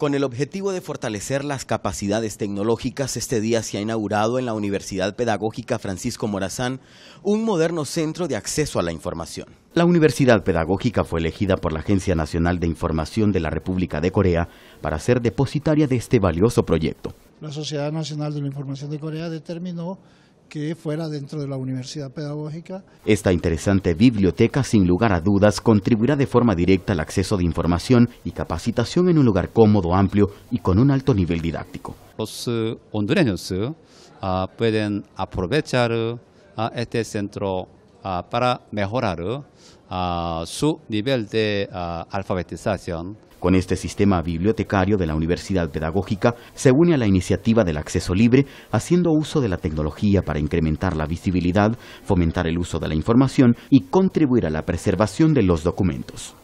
Con el objetivo de fortalecer las capacidades tecnológicas, este día se ha inaugurado en la Universidad Pedagógica Francisco Morazán un moderno centro de acceso a la información. La Universidad Pedagógica fue elegida por la Agencia Nacional de Información de la República de Corea para ser depositaria de este valioso proyecto. La Sociedad Nacional de la Información de Corea determinó que fuera dentro de la Universidad Pedagógica. Esta interesante biblioteca, sin lugar a dudas, contribuirá de forma directa al acceso de información y capacitación en un lugar cómodo, amplio y con un alto nivel didáctico. Los eh, hondureños eh, ah, pueden aprovechar ah, este centro para mejorar su nivel de alfabetización. Con este sistema bibliotecario de la Universidad Pedagógica se une a la iniciativa del acceso libre, haciendo uso de la tecnología para incrementar la visibilidad, fomentar el uso de la información y contribuir a la preservación de los documentos.